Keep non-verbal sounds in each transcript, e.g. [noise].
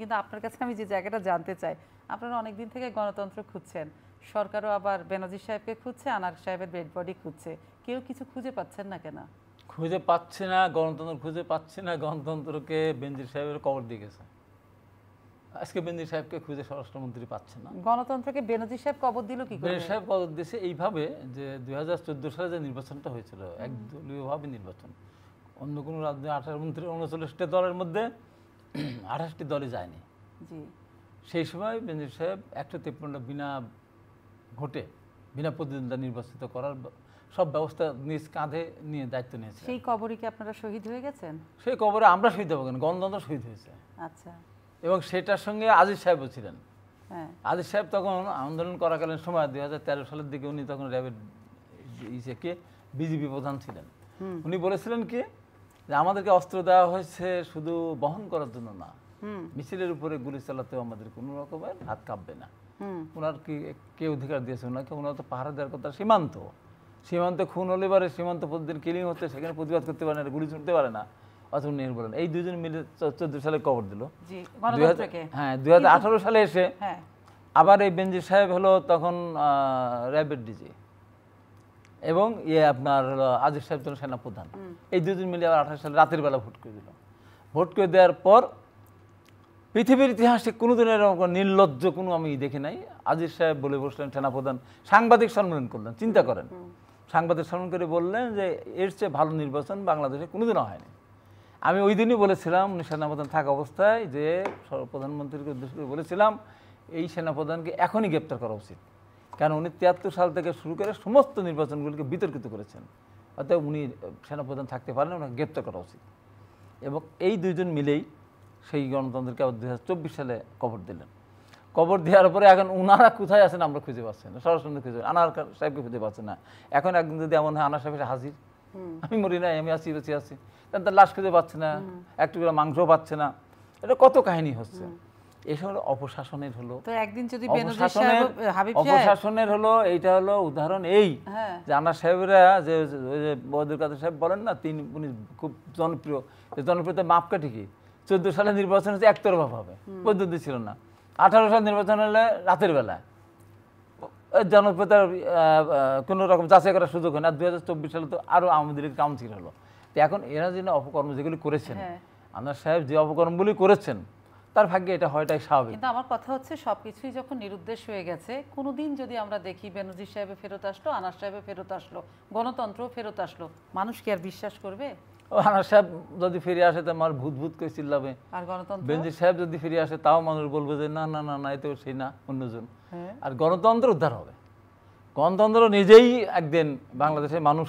কিন্তু আপনার কাছে আমি যে জায়গাটা জানতে চাই আপনারা অনেকদিন থেকে গণতন্ত্র খুঁজছেন সরকারও আবার বেনাজির সাহেবকে খুঁজছে আনার সাহেবের বেড বডি খুঁজছে কেউ কিছু খুঁজে পাচ্ছেন না কেন খুঁজে পাচ্ছে না গণতন্ত্র খুঁজে পাচ্ছে না গণতন্ত্রকে বেনজির সাহেবের কবর দিয়ে গেছে আজকে বেনজির সাহেবকে খুঁজে স্বরাষ্ট্রমন্ত্রী পাচ্ছে না গণতন্ত্রকে বেনজির সাহেব কবর দিল কি বেনজির সাহেব কবর দিয়েছে এইভাবে যে দুই সালে যে নির্বাচনটা হয়েছিল একদলীয়ভাবে নির্বাচন অন্য কোনো রাজ্যে আঠারো মন্ত্রী উনচল্লিশটা দলের মধ্যে আঠাশটি দলে যায়নি সেই সময় বেঞ্জির সাহেব একশো তেপ্পান্ন বিনা ভোটে বিনা প্রতিদ্বন্দ্বিতা নির্বাচিত করার সব ব্যবস্থা নিজ কাঁধে নিয়ে দায়িত্ব নিয়েছে সেই কবরে কি আপনারা শহীদ হয়ে গেছেন সেই কবরে আমরা শহীদ হবো কেন গণতন্ত্র শহীদ হয়েছে আচ্ছা এবং সেটার সঙ্গে আজিজ সাহেবও ছিলেন হ্যাঁ। আজিজ সাহেব তখন আন্দোলন করাকালীন সময় দুই তেরো সালের দিকে উনি তখন র্যাবের কে বিজেপি প্রধান ছিলেন উনি বলেছিলেন কি যে আমাদেরকে অস্ত্র দেওয়া হয়েছে শুধু বহন করার জন্য না মিছিলের উপরে গুলি চালাতেও আমাদের কোন রকমের হাত কাঁপবে না ওনার কি কে অধিকার দিয়েছে ওনাকে ওনার তো পাহাড়ে দেওয়ার কথা সীমান্ত সীমান্তে খুন হলে পারে সীমান্ত প্রতিদিন কিলিং হচ্ছে সেখানে প্রতিবাদ করতে পারে না গুলি ছুটতে পারে না অথবা নির্মূল এই দুজন মিলে চোদ্দ সালে কবর দিল হ্যাঁ দুই সালে এসে হ্যাঁ। আবার এই বেঞ্জি সাহেব হলো তখন র্যাবের ডিজি এবং ইয়ে আপনার আজির সাহেব জন সেনাপ্রধান এই দুজন মিলে আবার আঠাশ সালে রাতের বেলা ভোট করে দিল ভোট করে দেওয়ার পর পৃথিবীর ইতিহাসে কোনো দিনের নির্লজ্জ কোনো আমি দেখি নাই আজিজ সাহেব বলে বসলেন সেনাপ্রধান সাংবাদিক সম্মেলন করলেন চিন্তা করেন সাংবাদিক সম্মেলন করে বললেন যে এর চেয়ে ভালো নির্বাচন বাংলাদেশে কোনোদিনও হয়নি আমি ওই দিনই বলেছিলাম উনি সেনাপ্রধান থাকা অবস্থায় যে প্রধানমন্ত্রীকে উদ্দেশ্য করে বলেছিলাম এই সেনাপ্রধানকে এখনই গ্রেপ্তার করা উচিত কারণ উনি তিয়াত্তর সাল থেকে শুরু করে সমস্ত নির্বাচনগুলিকে বিতর্কিত করেছেন অর্থাৎ উনি সেনাপ্রধান থাকতে পারেন ওনাকে গ্রেপ্তার করা উচিত এবং এই দুইজন মিলেই সেই গণতন্ত্রকে আবার দু সালে কবর দিলেন কবর দেওয়ার পরে এখন ওনারা কোথায় আছেন আমরা খুঁজে পাচ্ছি না সরাসরি খুঁজে আনার সাহেবকে খুঁজে পাচ্ছে না এখন একদিন যদি এমন হয় আনার সাহেবের হাজির আমি মরি নাই আমি আছি বেঁচে আছি তার লাশ খুঁজে পাচ্ছে না একটু টুকরা মাংস পাচ্ছে না এটা কত কাহিনী হচ্ছে এসব হলো অপশাসনের হলো একদিন যদি অপশাসনের হলো এইটা হলো উদাহরণ এই হ্যাঁ। সাহেবরা যে কাদের সাহেব বলেন না তিনি উনি খুব জনপ্রিয় জনপ্রিয়তা মাপকাঠি সালে নির্বাচন হচ্ছে একতরফা পদ্ধতি ছিল না আঠারো সালে নির্বাচন হলে রাতের বেলা জনপ্রিয়তার কোন রকম যাচাই করার সুযোগ হয় না দু হাজার চব্বিশ সালে তো আরও আওয়ামী লীগের কাউন্সিল হলো তো এখন এরা যে অপকর্ম যেগুলি করেছেন হ্যাঁ। আনার সাহেব যে অপকর্মগুলি করেছেন তার ভাগ্যে এটা হয়টাই স্বাভাবিক কিন্তু আমার কথা হচ্ছে সবকিছুই যখন নিরুদ্দেশ হয়ে গেছে কোনোদিন যদি আমরা দেখি বেনজির সাহেবে ফেরত আসলো আনার সাহেবে ফেরত আসলো গণতন্ত্র ফেরত আসলো মানুষ কি আর বিশ্বাস করবে আনার সাহেব যদি ফিরে আসে তো আমার ভূত ভূত করে চিল্লাবে আর গণতন্ত্র বেনজির সাহেব যদি ফিরে আসে তাও মানুষ বলবে যে না না না না এতেও সেই না অন্যজন হ্যাঁ। আর গণতন্ত্র উদ্ধার হবে গণতন্ত্র নিজেই একদিন বাংলাদেশের মানুষ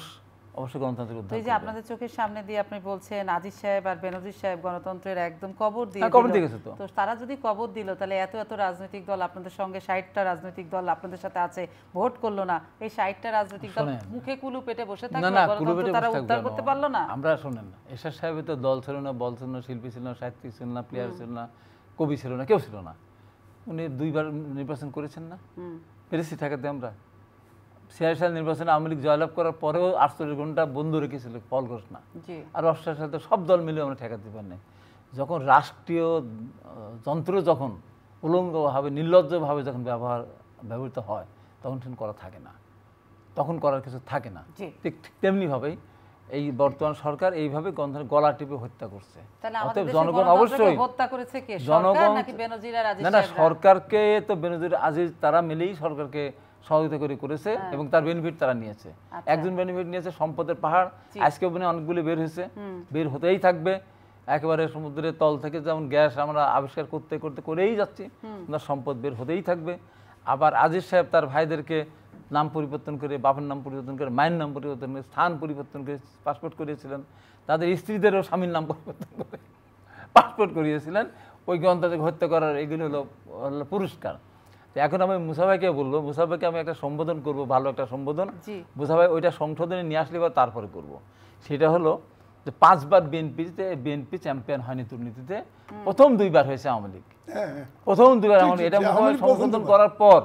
অবশ্যই গণতন্ত্রের উদ্ধার এই যে আপনাদের চোখের সামনে দিয়ে আপনি বলছেন আজিজ সাহেব আর বেনজির সাহেব গণতন্ত্রের একদম কবর দিয়ে হ্যাঁ, কবর দিয়ে গেছে তো তো তারা যদি কবর দিল তাহলে এত এত রাজনৈতিক দল আপনাদের সঙ্গে 60টা রাজনৈতিক দল আপনাদের সাথে আছে ভোট করলো না এই 60টা রাজনৈতিক দল মুখে কুলু পেটে বসে থাকলো গণতন্ত্র তারা উদ্ধার করতে পারলো না আমরা শুনেন এরশাদ সাহেব তো দল ছিল না বল ছিল না শিল্পী ছিল না সাহিত্যিক ছিল না প্লেয়ার ছিল না কবি ছিল না কেউ ছিল না উনি দুইবার নির্বাচন করেছেন না পেরেছি ঠেকাতে আমরা ছিয়াশি সাল নির্বাচনে আওয়ামী লীগ জয়লাভ করার পরেও আটচল্লিশ ঘন্টা বন্ধু রেখেছিল ফল ঘোষণা আর অষ্টার সাথে সব দল মিলে আমরা ঠেকাতে পারিনি যখন রাষ্ট্রীয় যন্ত্র যখন উলঙ্গভাবে নির্লজ্জভাবে যখন ব্যবহার ব্যবহৃত হয় তখন সেটা করা থাকে না তখন করার কিছু থাকে না ঠিক ঠিক তেমনিভাবেই এই বর্তমান সরকার এইভাবে গলা টিপে হত্যা করছে অতএব জনগণ অবশ্যই জনগণ না সরকারকে তো বেনজির আজিজ তারা মিলেই সরকারকে সহযোগিতা করে করেছে হ্যাঁ। এবং তার বেনিফিট তারা নিয়েছে আচ্ছা। একজন বেনিফিট নিয়েছে সম্পদের পাহাড় আজকে ওখানে অনেকগুলি বের হয়েছে বের হতেই থাকবে একেবারে সমুদ্রের তল থেকে যেমন গ্যাস আমরা আবিষ্কার করতে করতে করেই যাচ্ছি আপনার সম্পদ বের হতেই থাকবে আবার আজিজ সাহেব তার ভাইদেরকে নাম পরিবর্তন করে বাবার নাম পরিবর্তন করে মায়ের নাম পরিবর্তন করে স্থান পরিবর্তন করে পাসপোর্ট করিয়েছিলেন তাদের স্ত্রীদেরও স্বামীর নাম পরিবর্তন করে পাসপোর্ট করিয়েছিলেন ওই থেকে হত্যা করার এগুলি হলো পুরস্কার তো এখন আমি মুসাভাইকে বললো মুসাভাইকে আমি একটা সম্বোধন করব ভালো একটা সম্বোধন মুসাভাই ওইটা সংশোধনে নিয়ে আসলে বা তারপরে করব। সেটা হলো যে পাঁচবার বিএনপিতে বিএনপি চ্যাম্পিয়ন হয়নি দুর্নীতিতে প্রথম দুইবার হয়েছে আওয়ামী লীগ প্রথম দুইবার আওয়ামী লীগ এটা মুসাভাই সংশোধন করার পর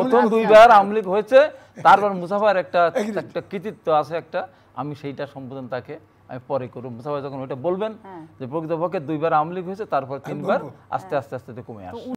প্রথম দুইবার আওয়ামী লীগ হয়েছে তারপর মুসাফার একটা [laughs] একটা কৃতিত্ব আছে একটা আমি সেইটা সম্বোধন তাকে আমি পরে করব মুসাফা যখন ওইটা বলবেন হ্যাঁ। যে প্রকৃতপক্ষে দুইবার আওয়ামী লীগ হয়েছে তারপর তিনবার হ্যাঁ। আস্তে আস্তে আস্তে কমে আসে